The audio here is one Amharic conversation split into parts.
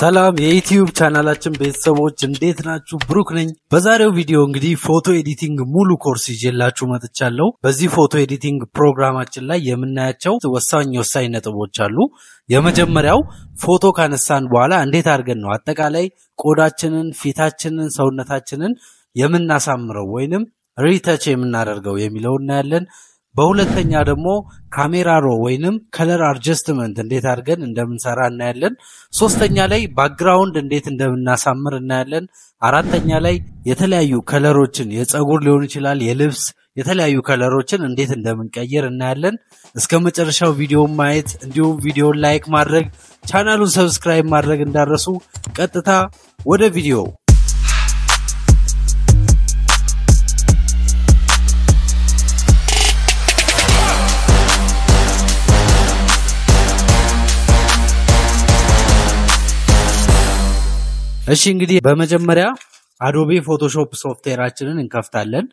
ሰላም የዩቲዩብ ቻናላችን ቤተሰቦች እንዴት ናችሁ? ብሩክ ነኝ። በዛሬው ቪዲዮ እንግዲህ ፎቶ ኤዲቲንግ ሙሉ ኮርስ ይዤላችሁ መጥቻለሁ። በዚህ ፎቶ ኤዲቲንግ ፕሮግራማችን ላይ የምናያቸው ወሳኝ ወሳኝ ነጥቦች አሉ። የመጀመሪያው ፎቶ ካነሳን በኋላ እንዴት አድርገን ነው አጠቃላይ ቆዳችንን፣ ፊታችንን፣ ሰውነታችንን የምናሳምረው ወይንም ሪተች የምናደርገው የሚለው እናያለን። በሁለተኛ ደግሞ ካሜራ ሮ ወይንም ከለር አድጀስትመንት እንዴት አድርገን እንደምንሰራ እናያለን። ሶስተኛ ላይ ባክግራውንድ እንዴት እንደምናሳምር እናያለን። አራተኛ ላይ የተለያዩ ከለሮችን የፀጉር ሊሆን ይችላል፣ የልብስ የተለያዩ ከለሮችን እንዴት እንደምንቀይር እናያለን። እስከ መጨረሻው ቪዲዮን ማየት እንዲሁም ቪዲዮን ላይክ ማድረግ፣ ቻናሉን ሰብስክራይብ ማድረግ እንዳረሱ። ቀጥታ ወደ ቪዲዮው እሺ እንግዲህ በመጀመሪያ አዶቤ ፎቶሾፕ ሶፍትዌራችንን እንከፍታለን።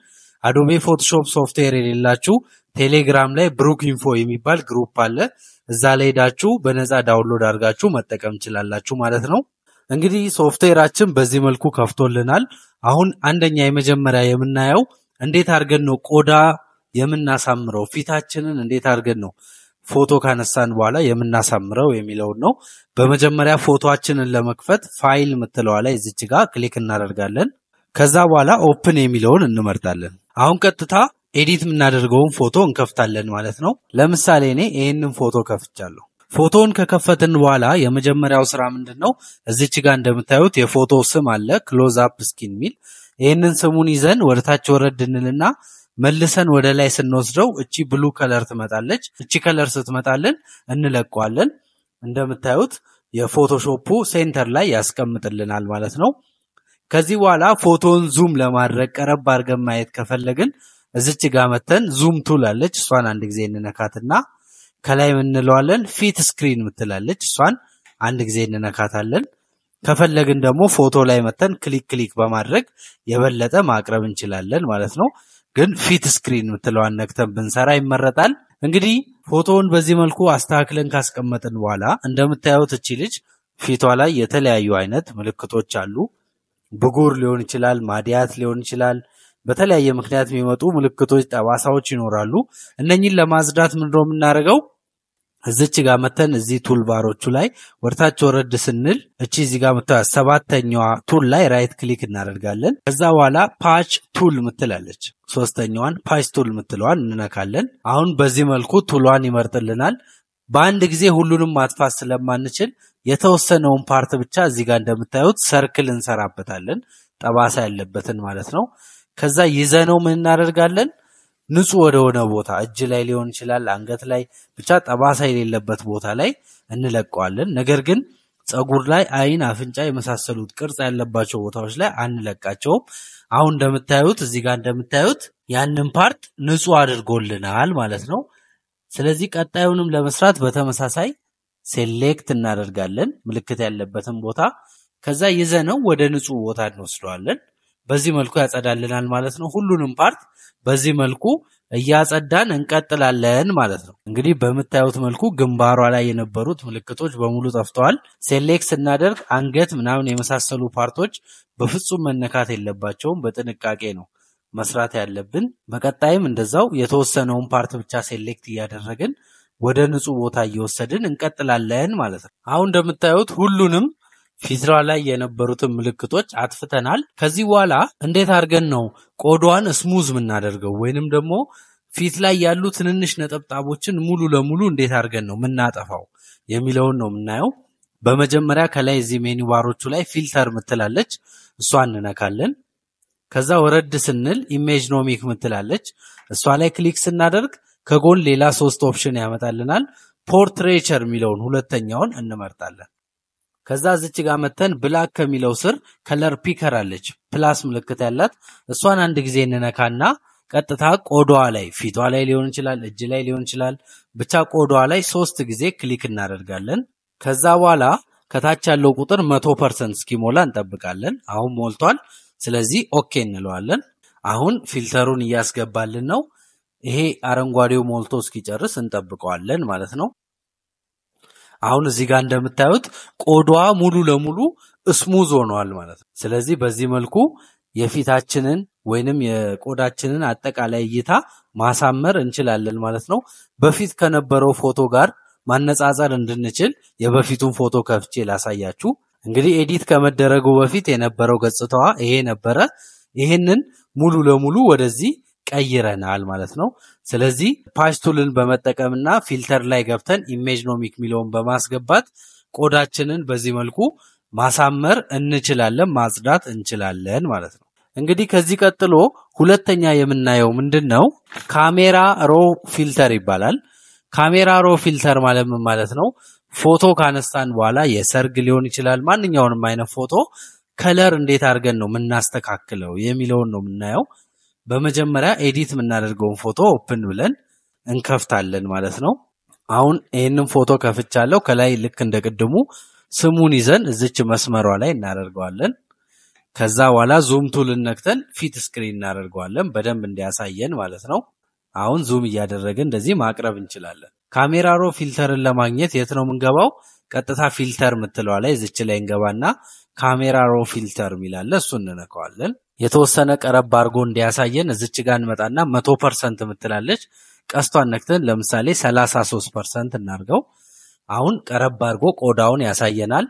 አዶቤ ፎቶሾፕ ሶፍትዌር የሌላችሁ ቴሌግራም ላይ ብሩክ ኢንፎ የሚባል ግሩፕ አለ። እዛ ላይ ሄዳችሁ በነፃ ዳውንሎድ አድርጋችሁ መጠቀም ትችላላችሁ ማለት ነው። እንግዲህ ሶፍትዌራችን በዚህ መልኩ ከፍቶልናል። አሁን አንደኛ የመጀመሪያ የምናየው እንዴት አድርገን ነው ቆዳ የምናሳምረው፣ ፊታችንን እንዴት አድርገን ነው ፎቶ ካነሳን በኋላ የምናሳምረው የሚለውን ነው። በመጀመሪያ ፎቶችንን ለመክፈት ፋይል ምትለዋ ላይ እዚች ጋር ክሊክ እናደርጋለን። ከዛ በኋላ ኦፕን የሚለውን እንመርጣለን። አሁን ቀጥታ ኤዲት የምናደርገውን ፎቶ እንከፍታለን ማለት ነው። ለምሳሌ እኔ ይህንን ፎቶ ከፍቻለሁ። ፎቶውን ከከፈትን በኋላ የመጀመሪያው ስራ ምንድን ነው? እዚች ጋር እንደምታዩት የፎቶ ስም አለ፣ ክሎዝ አፕ ስኪን የሚል ይህንን ስሙን ይዘን ወደታች ወረድ እንልና መልሰን ወደ ላይ ስንወስደው እቺ ብሉ ከለር ትመጣለች። እቺ ከለር ስትመጣልን እንለቀዋለን። እንደምታዩት የፎቶሾፑ ሴንተር ላይ ያስቀምጥልናል ማለት ነው። ከዚህ በኋላ ፎቶን ዙም ለማድረግ ቀረብ አድርገን ማየት ከፈለግን እዚች ጋር መተን ዙም ትላለች። እሷን አንድ ጊዜ እንነካትና ከላይ የምንለዋለን ፊት ስክሪን ምትላለች። እሷን አንድ ጊዜ እንነካታለን። ከፈለግን ደግሞ ፎቶ ላይ መተን ክሊክ ክሊክ በማድረግ የበለጠ ማቅረብ እንችላለን ማለት ነው። ግን ፊት ስክሪን የምትለዋን ነክተን ብንሰራ ይመረጣል። እንግዲህ ፎቶውን በዚህ መልኩ አስተካክለን ካስቀመጥን በኋላ እንደምታዩት እቺ ልጅ ፊቷ ላይ የተለያዩ አይነት ምልክቶች አሉ። ብጉር ሊሆን ይችላል፣ ማዲያት ሊሆን ይችላል። በተለያየ ምክንያት የሚመጡ ምልክቶች፣ ጠባሳዎች ይኖራሉ። እነኚህን ለማጽዳት ምንድነው የምናደርገው? እዚች ጋር መተን እዚህ ቱል ባሮቹ ላይ ወደታች ወረድ ስንል እቺ እዚህ ጋር መታ ሰባተኛዋ ቱል ላይ ራይት ክሊክ እናደርጋለን። ከዛ በኋላ ፓች ቱል ምትላለች ሶስተኛዋን ፓች ቱል ምትለዋን እንነካለን። አሁን በዚህ መልኩ ቱሏን ይመርጥልናል። በአንድ ጊዜ ሁሉንም ማጥፋት ስለማንችል የተወሰነውን ፓርት ብቻ እዚህ ጋር እንደምታዩት ሰርክል እንሰራበታለን፣ ጠባሳ ያለበትን ማለት ነው። ከዛ ይዘነው ምን እናደርጋለን ንጹህ ወደሆነ ቦታ እጅ ላይ ሊሆን ይችላል፣ አንገት ላይ ብቻ ጠባሳ የሌለበት ቦታ ላይ እንለቀዋለን። ነገር ግን ፀጉር ላይ፣ አይን፣ አፍንጫ የመሳሰሉት ቅርጽ ያለባቸው ቦታዎች ላይ አንለቃቸውም። አሁን እንደምታዩት እዚህ ጋር እንደምታዩት ያንን ፓርት ንጹህ አድርጎልናል ማለት ነው። ስለዚህ ቀጣዩንም ለመስራት በተመሳሳይ ሴሌክት እናደርጋለን ምልክት ያለበትን ቦታ ከዛ ይዘነው ወደ ንጹህ ቦታ እንወስደዋለን። በዚህ መልኩ ያጸዳልናል ማለት ነው። ሁሉንም ፓርት በዚህ መልኩ እያጸዳን እንቀጥላለን ማለት ነው። እንግዲህ በምታዩት መልኩ ግንባሯ ላይ የነበሩት ምልክቶች በሙሉ ጠፍተዋል። ሴሌክት ስናደርግ አንገት ምናምን የመሳሰሉ ፓርቶች በፍጹም መነካት የለባቸውም። በጥንቃቄ ነው መስራት ያለብን። በቀጣይም እንደዛው የተወሰነውን ፓርት ብቻ ሴሌክት እያደረግን ወደ ንጹህ ቦታ እየወሰድን እንቀጥላለን ማለት ነው። አሁን እንደምታዩት ሁሉንም ፊትሯ ላይ የነበሩትን ምልክቶች አጥፍተናል። ከዚህ በኋላ እንዴት አድርገን ነው ቆዳዋን ስሙዝ የምናደርገው ወይንም ደግሞ ፊት ላይ ያሉ ትንንሽ ነጠብጣቦችን ሙሉ ለሙሉ እንዴት አድርገን ነው የምናጠፋው የሚለውን ነው የምናየው። በመጀመሪያ ከላይ እዚህ ሜኒ ላይ ፊልተር ምትላለች፣ እሷ እንነካለን። ከዛ ወረድ ስንል ኢሜጅ ኖሚክ ምትላለች፣ እሷ ላይ ክሊክ ስናደርግ ከጎን ሌላ ሶስት ኦፕሽን ያመጣልናል። ፖርትሬቸር የሚለውን ሁለተኛውን እንመርጣለን። ከዛ ዝች ጋር መተን ብላክ ከሚለው ስር ከለር ፒከር አለች ፕላስ ምልክት ያላት እሷን አንድ ጊዜ እንነካና ቀጥታ ቆዳዋ ላይ ፊቷ ላይ ሊሆን ይችላል፣ እጅ ላይ ሊሆን ይችላል። ብቻ ቆዳዋ ላይ ሶስት ጊዜ ክሊክ እናደርጋለን። ከዛ በኋላ ከታች ያለው ቁጥር መቶ ፐርሰንት እስኪሞላ እንጠብቃለን። አሁን ሞልቷል። ስለዚህ ኦኬ እንለዋለን። አሁን ፊልተሩን እያስገባልን ነው። ይሄ አረንጓዴው ሞልቶ እስኪጨርስ እንጠብቀዋለን ማለት ነው። አሁን እዚህ ጋር እንደምታዩት ቆዳዋ ሙሉ ለሙሉ እስሙዝ ሆኗል ማለት ነው። ስለዚህ በዚህ መልኩ የፊታችንን ወይንም የቆዳችንን አጠቃላይ እይታ ማሳመር እንችላለን ማለት ነው። በፊት ከነበረው ፎቶ ጋር ማነጻጸር እንድንችል የበፊቱን ፎቶ ከፍቼ ላሳያችሁ። እንግዲህ ኤዲት ከመደረጉ በፊት የነበረው ገጽታዋ ይሄ ነበረ። ይሄንን ሙሉ ለሙሉ ወደዚህ ቀይረናል ማለት ነው። ስለዚህ ፓችቱልን በመጠቀምና ፊልተር ላይ ገብተን ኢሜጅኖሚክ የሚለውን በማስገባት ቆዳችንን በዚህ መልኩ ማሳመር እንችላለን፣ ማጽዳት እንችላለን ማለት ነው። እንግዲህ ከዚህ ቀጥሎ ሁለተኛ የምናየው ምንድን ነው? ካሜራ ሮ ፊልተር ይባላል። ካሜራ ሮ ፊልተር ማለት ምን ማለት ነው? ፎቶ ካነሳን በኋላ የሰርግ ሊሆን ይችላል፣ ማንኛውንም አይነት ፎቶ ከለር እንዴት አድርገን ነው የምናስተካክለው የሚለውን ነው የምናየው። በመጀመሪያ ኤዲት የምናደርገውን ፎቶ ኦፕን ብለን እንከፍታለን ማለት ነው። አሁን ይህንን ፎቶ ከፍቻለሁ። ከላይ ልክ እንደ ቅድሙ ስሙን ይዘን እዚች መስመሯ ላይ እናደርገዋለን። ከዛ በኋላ ዙም ቱል እነክተን ፊት ስክሪን እናደርገዋለን በደንብ እንዲያሳየን ማለት ነው። አሁን ዙም እያደረግን እንደዚህ ማቅረብ እንችላለን። ካሜራ ሮ ፊልተርን ለማግኘት የት ነው የምንገባው? ቀጥታ ፊልተር የምትለዋ ላይ እዚች ላይ እንገባና ካሜራ ሮ ፊልተር የሚላለ እሱ እንነከዋለን። የተወሰነ ቀረብ አድርጎ እንዲያሳየን እዚች ጋር እንመጣና መቶ ፐርሰንት የምትላለች ቀስቷን ነክተን ለምሳሌ 33 ፐርሰንት እናርገው። አሁን ቀረብ አድርጎ ቆዳውን ያሳየናል።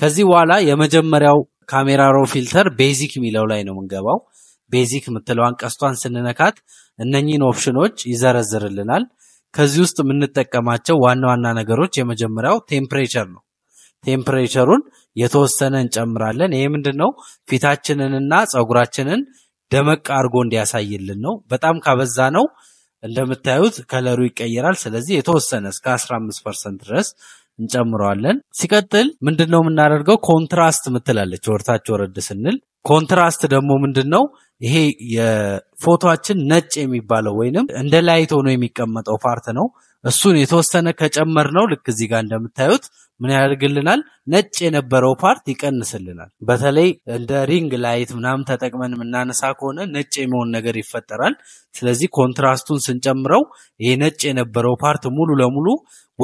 ከዚህ በኋላ የመጀመሪያው ካሜራ ሮ ፊልተር ቤዚክ የሚለው ላይ ነው የምንገባው። ቤዚክ የምትለዋን ቀስቷን ስንነካት እነኚህን ኦፕሽኖች ይዘረዝርልናል። ከዚህ ውስጥ የምንጠቀማቸው ዋና ዋና ነገሮች የመጀመሪያው ቴምፕሬቸር ነው። ቴምፕሬቸሩን የተወሰነ እንጨምራለን። ይሄ ምንድን ነው? ፊታችንንና ፀጉራችንን ደመቅ አድርጎ እንዲያሳይልን ነው። በጣም ካበዛ ነው እንደምታዩት ከለሩ ይቀየራል። ስለዚህ የተወሰነ እስከ 15 ፐርሰንት ድረስ እንጨምረዋለን። ሲቀጥል ምንድን ነው የምናደርገው? ኮንትራስት ምትላለች ወርታች ወረድ ስንል ኮንትራስት ደግሞ ምንድን ነው ይሄ የፎቶችን ነጭ የሚባለው ወይንም እንደ ላይት ሆኖ የሚቀመጠው ፓርት ነው። እሱን የተወሰነ ከጨመር ነው ልክ እዚህ ጋር እንደምታዩት ምን ያደርግልናል? ነጭ የነበረው ፓርት ይቀንስልናል። በተለይ እንደ ሪንግ ላይት ምናምን ተጠቅመን የምናነሳ ከሆነ ነጭ የመሆን ነገር ይፈጠራል። ስለዚህ ኮንትራስቱን ስንጨምረው ይሄ ነጭ የነበረው ፓርት ሙሉ ለሙሉ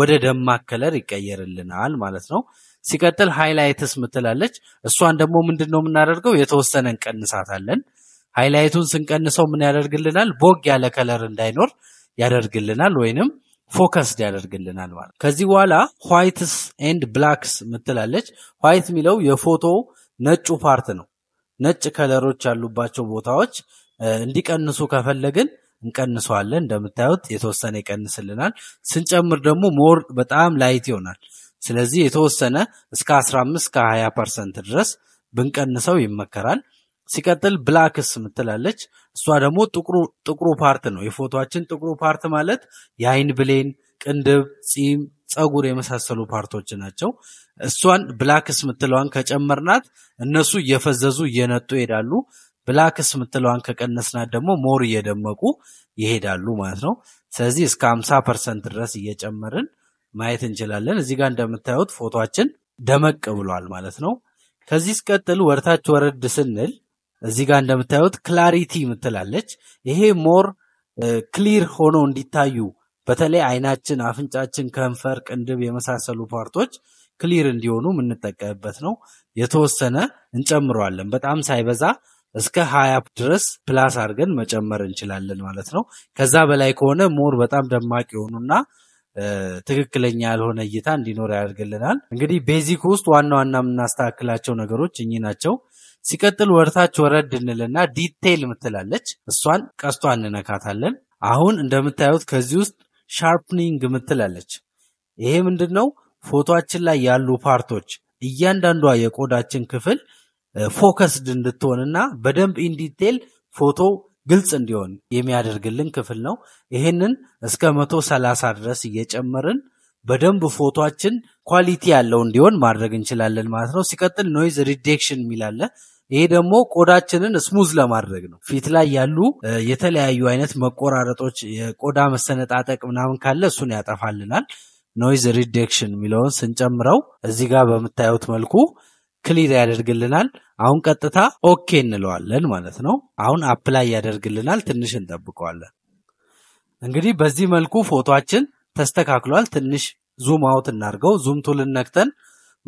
ወደ ደማቅ ከለር ይቀየርልናል ማለት ነው። ሲቀጥል ሃይላይትስ ምትላለች። እሷን ደግሞ ምንድን ነው የምናደርገው? የተወሰነ እንቀንሳታለን። ሃይላይቱን ስንቀንሰው ምን ያደርግልናል? ቦግ ያለ ከለር እንዳይኖር ያደርግልናል ወይንም ፎከስድ ያደርግልናል ማለት። ከዚህ በኋላ ዋይትስ ኤንድ ብላክስ ምትላለች። ዋይት የሚለው የፎቶ ነጩ ፓርት ነው። ነጭ ከለሮች ያሉባቸው ቦታዎች እንዲቀንሱ ከፈለግን እንቀንሰዋለን። እንደምታዩት የተወሰነ ይቀንስልናል። ስንጨምር ደግሞ ሞር በጣም ላይት ይሆናል። ስለዚህ የተወሰነ እስከ 15 ከ20 ፐርሰንት ድረስ ብንቀንሰው ይመከራል። ሲቀጥል ብላክስ ምትላለች። እሷ ደግሞ ጥቁሩ ፓርት ነው። የፎቶችን ጥቁሩ ፓርት ማለት የአይን ብሌን፣ ቅንድብ፣ ፂም፣ ጸጉር የመሳሰሉ ፓርቶች ናቸው። እሷን ብላክስ ምትለዋን ከጨመርናት እነሱ እየፈዘዙ እየነጡ ይሄዳሉ። ብላክስ ምትለዋን ከቀነስናት ደግሞ ሞር እየደመቁ ይሄዳሉ ማለት ነው። ስለዚህ እስከ 50 ፐርሰንት ድረስ እየጨመርን ማየት እንችላለን። እዚህ ጋር እንደምታዩት ፎቶችን ደመቅ ብሏል ማለት ነው። ከዚህ ስቀጥል ወርታች ወረድ ስንል እዚህ ጋር እንደምታዩት ክላሪቲ ምትላለች። ይሄ ሞር ክሊር ሆኖ እንዲታዩ በተለይ አይናችን፣ አፍንጫችን፣ ከንፈር፣ ቅንድብ የመሳሰሉ ፓርቶች ክሊር እንዲሆኑ የምንጠቀምበት ነው። የተወሰነ እንጨምረዋለን በጣም ሳይበዛ እስከ ሀያ ድረስ ፕላስ አድርገን መጨመር እንችላለን ማለት ነው። ከዛ በላይ ከሆነ ሞር በጣም ደማቅ የሆኑና ትክክለኛ ያልሆነ እይታ እንዲኖር ያደርግልናል። እንግዲህ ቤዚክ ውስጥ ዋና ዋና የምናስተካክላቸው ነገሮች እኚህ ናቸው። ሲቀጥል ወርታች ወረድ እንልና ዲቴይል የምትላለች እሷን ቀስቷ እንነካታለን። አሁን እንደምታዩት ከዚህ ውስጥ ሻርፕኒንግ ምትላለች ይሄ ምንድን ነው? ፎቶችን ላይ ያሉ ፓርቶች እያንዳንዷ የቆዳችን ክፍል ፎከስድ እንድትሆንና በደንብ ኢንዲቴይል ፎቶ ግልጽ እንዲሆን የሚያደርግልን ክፍል ነው። ይህንን እስከ መቶ ሰላሳ ድረስ እየጨመርን በደንብ ፎቶችን ኳሊቲ ያለው እንዲሆን ማድረግ እንችላለን ማለት ነው። ሲቀጥል ኖይዝ ሪዴክሽን የሚላለ ይሄ ደግሞ ቆዳችንን ስሙዝ ለማድረግ ነው። ፊት ላይ ያሉ የተለያዩ አይነት መቆራረጦች፣ የቆዳ መሰነጣጠቅ ምናምን ካለ እሱን ያጠፋልናል። ኖይዝ ሪደክሽን የሚለውን ስንጨምረው እዚህ ጋር በምታዩት መልኩ ክሊር ያደርግልናል። አሁን ቀጥታ ኦኬ እንለዋለን ማለት ነው። አሁን አፕላይ ያደርግልናል። ትንሽ እንጠብቀዋለን። እንግዲህ በዚህ መልኩ ፎቶችን ተስተካክሏል። ትንሽ ዙም አውት እናርገው። ዙም ቱል እነክተን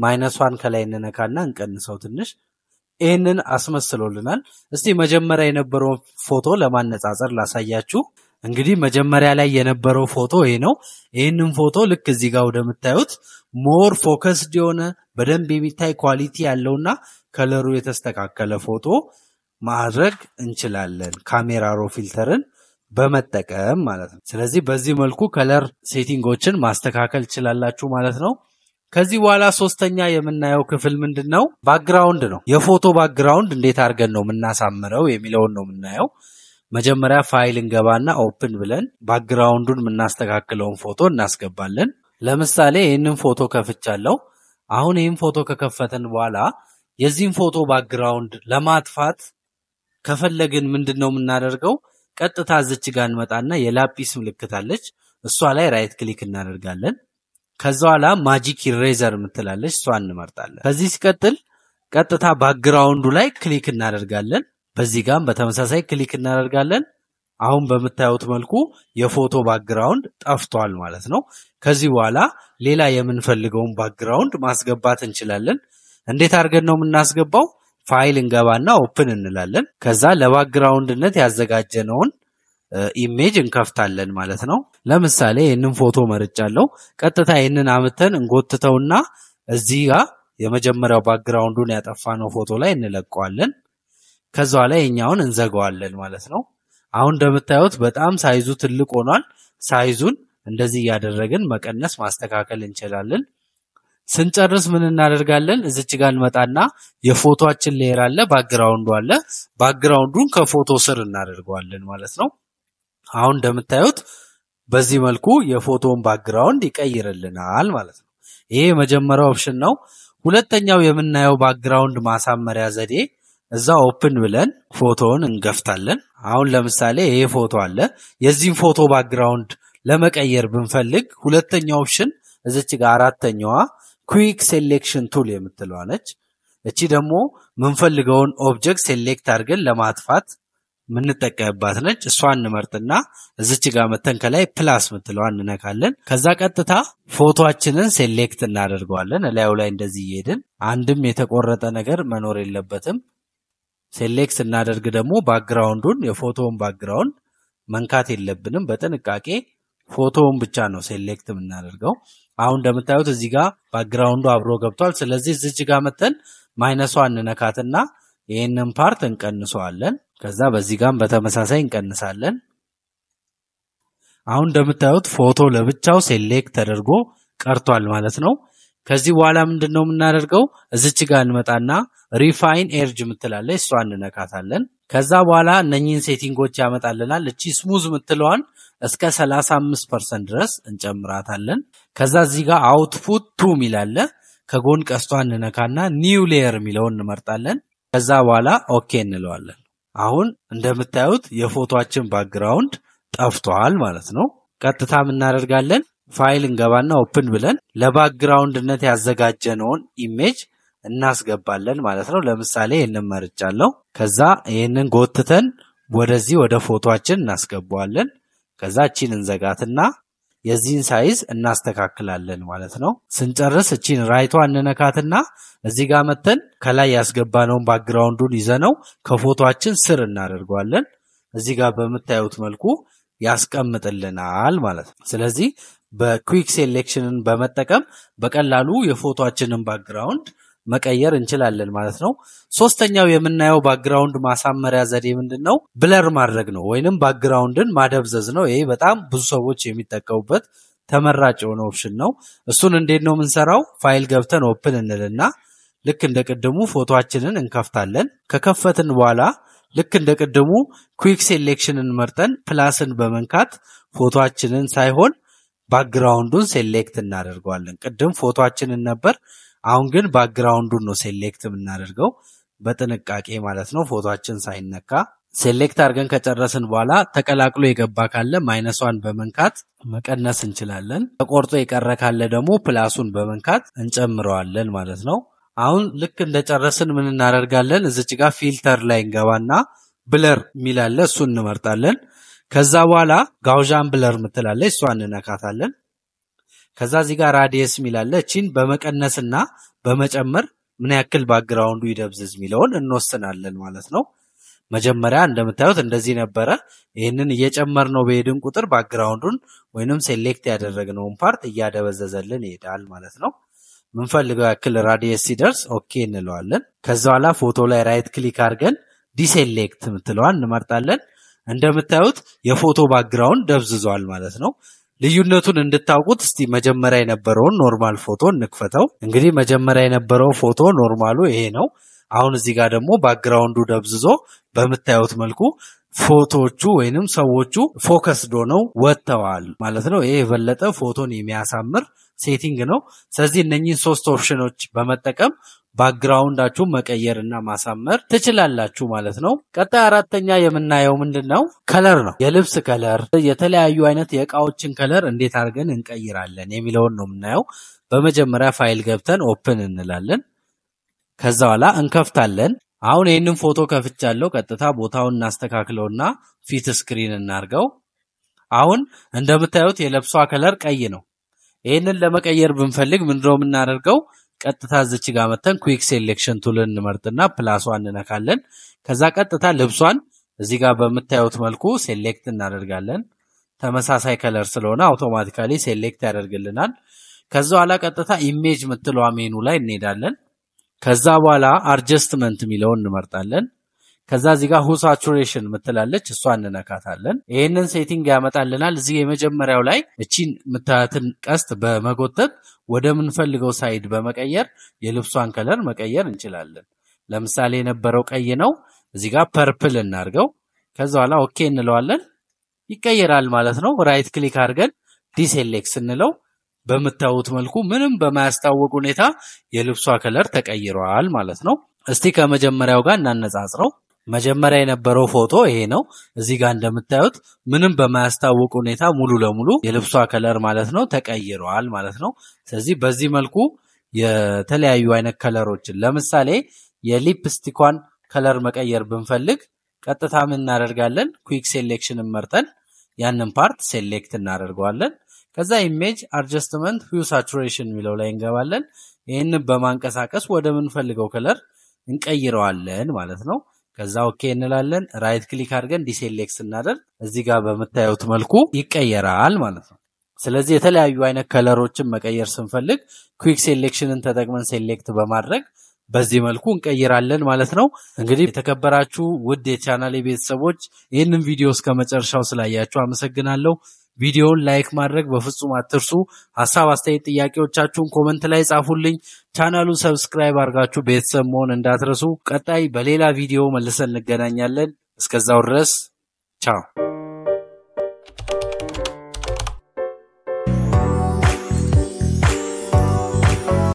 ማይነሷን ከላይ እንነካና እንቀንሰው ትንሽ ይህንን አስመስሎልናል። እስቲ መጀመሪያ የነበረውን ፎቶ ለማነጻጸር ላሳያችሁ። እንግዲህ መጀመሪያ ላይ የነበረው ፎቶ ይሄ ነው። ይህንን ፎቶ ልክ እዚህ ጋር ወደምታዩት ሞር ፎከስድ የሆነ በደንብ የሚታይ ኳሊቲ ያለውና ከለሩ የተስተካከለ ፎቶ ማድረግ እንችላለን ካሜራ ሮ ፊልተርን በመጠቀም ማለት ነው። ስለዚህ በዚህ መልኩ ከለር ሴቲንጎችን ማስተካከል ትችላላችሁ ማለት ነው። ከዚህ በኋላ ሶስተኛ የምናየው ክፍል ምንድን ነው? ባክግራውንድ ነው። የፎቶ ባክግራውንድ እንዴት አድርገን ነው የምናሳምረው የሚለውን ነው የምናየው። መጀመሪያ ፋይል እንገባና ኦፕን ብለን ባክግራውንዱን የምናስተካክለውን ፎቶ እናስገባለን። ለምሳሌ ይህንን ፎቶ ከፍቻለሁ። አሁን ይህን ፎቶ ከከፈትን በኋላ የዚህን ፎቶ ባክግራውንድ ለማጥፋት ከፈለግን ምንድን ነው የምናደርገው? ቀጥታ እዚች ጋር እንመጣና የላጲስ ምልክት አለች። እሷ ላይ ራይት ክሊክ እናደርጋለን። ከዛ ኋላ ማጂክ ኢሬዘር የምትላለች እሷ እንመርጣለን። ከዚህ ሲቀጥል ቀጥታ ባክግራውንዱ ላይ ክሊክ እናደርጋለን። በዚህ ጋም በተመሳሳይ ክሊክ እናደርጋለን። አሁን በምታዩት መልኩ የፎቶ ባክግራውንድ ጠፍቷል ማለት ነው። ከዚህ በኋላ ሌላ የምንፈልገውን ባክግራውንድ ማስገባት እንችላለን። እንዴት አድርገን ነው የምናስገባው? ፋይል እንገባና ኦፕን እንላለን። ከዛ ለባክግራውንድነት ያዘጋጀነውን ኢሜጅ እንከፍታለን ማለት ነው። ለምሳሌ ይህንን ፎቶ መርጫለሁ። ቀጥታ ይህንን አምተን እንጎትተውና እዚህ ጋር የመጀመሪያው ባክግራውንዱን ያጠፋነው ፎቶ ላይ እንለቀዋለን። ከዛ ላይ እኛውን እንዘጋዋለን ማለት ነው። አሁን እንደምታዩት በጣም ሳይዙ ትልቅ ሆኗል። ሳይዙን እንደዚህ እያደረግን መቀነስ ማስተካከል እንችላለን። ስንጨርስ ምን እናደርጋለን? እዚች ጋር እንመጣና የፎቶችን ሌየር አለ፣ ባክግራውንዱ አለ። ባክግራውንዱን ከፎቶ ስር እናደርገዋለን ማለት ነው። አሁን እንደምታዩት በዚህ መልኩ የፎቶን ባክግራውንድ ይቀይርልናል ማለት ነው። ይሄ የመጀመሪያው ኦፕሽን ነው። ሁለተኛው የምናየው ባክግራውንድ ማሳመሪያ ዘዴ እዛ ኦፕን ብለን ፎቶውን እንገፍታለን። አሁን ለምሳሌ ይሄ ፎቶ አለ። የዚህም ፎቶ ባክግራውንድ ለመቀየር ብንፈልግ ሁለተኛው ኦፕሽን እዚች ጋር አራተኛዋ ኩዊክ ሴሌክሽን ቱል የምትለዋ ነች። እቺ ደግሞ ምንፈልገውን ኦብጀክት ሴሌክት አድርገን ለማጥፋት የምንጠቀምባት ነች። እሷን እንመርጥና እዚች ጋር መተን ከላይ ፕላስ ምትለዋ እንነካለን። ከዛ ቀጥታ ፎቶችንን ሴሌክት እናደርገዋለን። ላዩ ላይ እንደዚህ እየሄድን አንድም የተቆረጠ ነገር መኖር የለበትም። ሴሌክት እናደርግ ደግሞ ባክግራውንዱን የፎቶውን ባክግራውንድ መንካት የለብንም። በጥንቃቄ ፎቶውን ብቻ ነው ሴሌክት የምናደርገው። አሁን እንደምታዩት እዚህ ጋር ባክግራውንዱ አብሮ ገብቷል። ስለዚህ እዚች ጋር መተን ማይነሷ እንነካትና ይህንን ፓርት እንቀንሰዋለን። ከዛ በዚህ ጋም በተመሳሳይ እንቀንሳለን። አሁን እንደምታዩት ፎቶ ለብቻው ሴሌክት ተደርጎ ቀርቷል ማለት ነው። ከዚህ በኋላ ምንድን ነው የምናደርገው? እዚች ጋር እንመጣና ሪፋይን ኤርጅ የምትላለች እሷ እንነካታለን። ከዛ በኋላ እነኚህን ሴቲንጎች ያመጣልናል። እቺ ስሙዝ የምትለዋን እስከ 35 ፐርሰንት ድረስ እንጨምራታለን። ከዛ እዚህ ጋር አውትፑት ቱ የሚላለ ከጎን ቀስቷ እንነካና ኒው ሌየር የሚለውን እንመርጣለን። ከዛ በኋላ ኦኬ እንለዋለን። አሁን እንደምታዩት የፎቶችን ባክግራውንድ ጠፍቷል ማለት ነው። ቀጥታም እናደርጋለን ፋይል እንገባና ኦፕን ብለን ለባክግራውንድነት ያዘጋጀነውን ኢሜጅ እናስገባለን ማለት ነው። ለምሳሌ ይህንን መርጫለሁ። ከዛ ይህንን ጎትተን ወደዚህ ወደ ፎቶችን እናስገባዋለን። ከዛ እቺን እንዘጋትና የዚህን ሳይዝ እናስተካክላለን ማለት ነው። ስንጨርስ እቺን ራይቷ እንነካትና እዚህ ጋር መተን ከላይ ያስገባነውን ባክግራውንዱን ይዘነው ከፎቷችን ስር እናደርገዋለን። እዚህ ጋር በምታዩት መልኩ ያስቀምጥልናል ማለት ነው። ስለዚህ በኩዊክ ሴሌክሽንን በመጠቀም በቀላሉ የፎቷችንን ባክግራውንድ መቀየር እንችላለን ማለት ነው። ሶስተኛው የምናየው ባክግራውንድ ማሳመሪያ ዘዴ ምንድን ነው? ብለር ማድረግ ነው ወይንም ባክግራውንድን ማደብዘዝ ነው። ይሄ በጣም ብዙ ሰዎች የሚጠቀሙበት ተመራጭ የሆነ ኦፕሽን ነው። እሱን እንዴት ነው የምንሰራው? ፋይል ገብተን ኦፕን እንልና ልክ እንደ ቅድሙ ፎቶችንን እንከፍታለን። ከከፈትን በኋላ ልክ እንደ ቅድሙ ኩዊክ ሴሌክሽንን መርጠን ፕላስን በመንካት ፎቶችንን ሳይሆን ባክግራውንዱን ሴሌክት እናደርገዋለን። ቅድም ፎቶችንን ነበር አሁን ግን ባክግራውንዱን ነው ሴሌክት የምናደርገው በጥንቃቄ ማለት ነው። ፎቶችን ሳይነካ ሴሌክት አድርገን ከጨረስን በኋላ ተቀላቅሎ የገባ ካለ ማይነሷን በመንካት መቀነስ እንችላለን። ተቆርጦ የቀረ ካለ ደግሞ ፕላሱን በመንካት እንጨምረዋለን ማለት ነው። አሁን ልክ እንደጨረስን ምን እናደርጋለን? እዚች ጋር ፊልተር ላይ እንገባና ብለር የሚላለ እሱ እንመርጣለን። ከዛ በኋላ ጋውዣን ብለር ምትላለች እሷ እንነካታለን። ከዛ እዚህ ጋር ራዲየስ የሚላለ እቺን በመቀነስና በመጨመር ምን ያክል ባክግራውንዱ ይደብዝዝ የሚለውን እንወስናለን ማለት ነው። መጀመሪያ እንደምታዩት እንደዚህ ነበረ። ይህንን እየጨመር ነው በሄድን ቁጥር ባክግራውንዱን ወይንም ሴሌክት ያደረግነውን ፓርት እያደበዘዘልን ይሄዳል ማለት ነው። ምንፈልገው ያክል ራዲየስ ሲደርስ ኦኬ እንለዋለን። ከዛ ኋላ ፎቶ ላይ ራይት ክሊክ አድርገን ዲሴሌክት የምትለዋን እንመርጣለን። እንደምታዩት የፎቶ ባክግራውንድ ደብዝዟል ማለት ነው። ልዩነቱን እንድታውቁት እስቲ መጀመሪያ የነበረውን ኖርማል ፎቶ እንክፈተው። እንግዲህ መጀመሪያ የነበረው ፎቶ ኖርማሉ ይሄ ነው። አሁን እዚህ ጋር ደግሞ ባክግራውንዱ ደብዝዞ በምታዩት መልኩ ፎቶዎቹ ወይንም ሰዎቹ ፎከስዶ ነው ወጥተዋል ማለት ነው። ይሄ የበለጠ ፎቶን የሚያሳምር ሴቲንግ ነው። ስለዚህ እነኚህን ሶስት ኦፕሽኖች በመጠቀም ባክግራውንዳችሁ መቀየር እና ማሳመር ትችላላችሁ ማለት ነው። ቀጣይ አራተኛ የምናየው ምንድን ነው? ከለር ነው። የልብስ ከለር፣ የተለያዩ አይነት የእቃዎችን ከለር እንዴት አድርገን እንቀይራለን የሚለውን ነው የምናየው። በመጀመሪያ ፋይል ገብተን ኦፕን እንላለን። ከዛ በኋላ እንከፍታለን። አሁን ይህንን ፎቶ ከፍቻለሁ። ቀጥታ ቦታውን እናስተካክለውና ፊት ስክሪን እናርገው። አሁን እንደምታዩት የለብሷ ከለር ቀይ ነው። ይህንን ለመቀየር ብንፈልግ ምንድነው የምናደርገው? ቀጥታ እዚች ጋር መተን ኩክ ሴሌክሽን ቱልን እንመርጥና ፕላሷን እንነካለን። ከዛ ቀጥታ ልብሷን እዚህ ጋር በምታዩት መልኩ ሴሌክት እናደርጋለን። ተመሳሳይ ከለር ስለሆነ አውቶማቲካሊ ሴሌክት ያደርግልናል። ከዛ በኋላ ቀጥታ ኢሜጅ ምትለዋ ሜኑ ላይ እንሄዳለን። ከዛ በኋላ አርጀስትመንት የሚለውን እንመርጣለን። ከዛ እዚህ ጋር ሁ ሳቹሬሽን ምትላለች እሷ እንነካታለን። ይህንን ሴቲንግ ያመጣልናል። እዚህ የመጀመሪያው ላይ እቺን ምታያትን ቀስት በመጎተት ወደ ምንፈልገው ሳይድ በመቀየር የልብሷን ከለር መቀየር እንችላለን። ለምሳሌ የነበረው ቀይ ነው። እዚህ ጋር ፐርፕል እናርገው። ከዛ በኋላ ኦኬ እንለዋለን። ይቀየራል ማለት ነው። ራይት ክሊክ አድርገን ዲሴሌክት ስንለው በምታዩት መልኩ ምንም በማያስታወቅ ሁኔታ የልብሷ ከለር ተቀይረዋል ማለት ነው። እስቲ ከመጀመሪያው ጋር እናነጻጽረው። መጀመሪያ የነበረው ፎቶ ይሄ ነው። እዚህ ጋር እንደምታዩት ምንም በማያስታውቅ ሁኔታ ሙሉ ለሙሉ የልብሷ ከለር ማለት ነው ተቀይረዋል ማለት ነው። ስለዚህ በዚህ መልኩ የተለያዩ አይነት ከለሮችን ለምሳሌ የሊፕስቲኳን ከለር መቀየር ብንፈልግ ቀጥታ ምን እናደርጋለን? ኩዊክ ሴሌክሽንን መርጠን ያንን ፓርት ሴሌክት እናደርገዋለን። ከዛ ኢሜጅ አድጀስትመንት ሁ ሳቹሬሽን የሚለው ላይ እንገባለን። ይህንን በማንቀሳቀስ ወደ ምንፈልገው ከለር እንቀይረዋለን ማለት ነው። ከዛ ኦኬ እንላለን። ራይት ክሊክ አድርገን ዲሴሌክት ስናደርግ እዚህ ጋር በምታዩት መልኩ ይቀየራል ማለት ነው። ስለዚህ የተለያዩ አይነት ከለሮችን መቀየር ስንፈልግ ኩዊክ ሴሌክሽንን ተጠቅመን ሴሌክት በማድረግ በዚህ መልኩ እንቀይራለን ማለት ነው። እንግዲህ የተከበራችሁ ውድ የቻናል ቤተሰቦች ይህንን ቪዲዮ እስከ መጨረሻው ስላያችሁ አመሰግናለሁ። ቪዲዮውን ላይክ ማድረግ በፍጹም አትርሱ። ሀሳብ አስተያየት፣ ጥያቄዎቻችሁን ኮመንት ላይ ጻፉልኝ። ቻናሉን ሰብስክራይብ አድርጋችሁ ቤተሰብ መሆን እንዳትረሱ። ቀጣይ በሌላ ቪዲዮ መልሰን እንገናኛለን። እስከዛው ድረስ ቻው።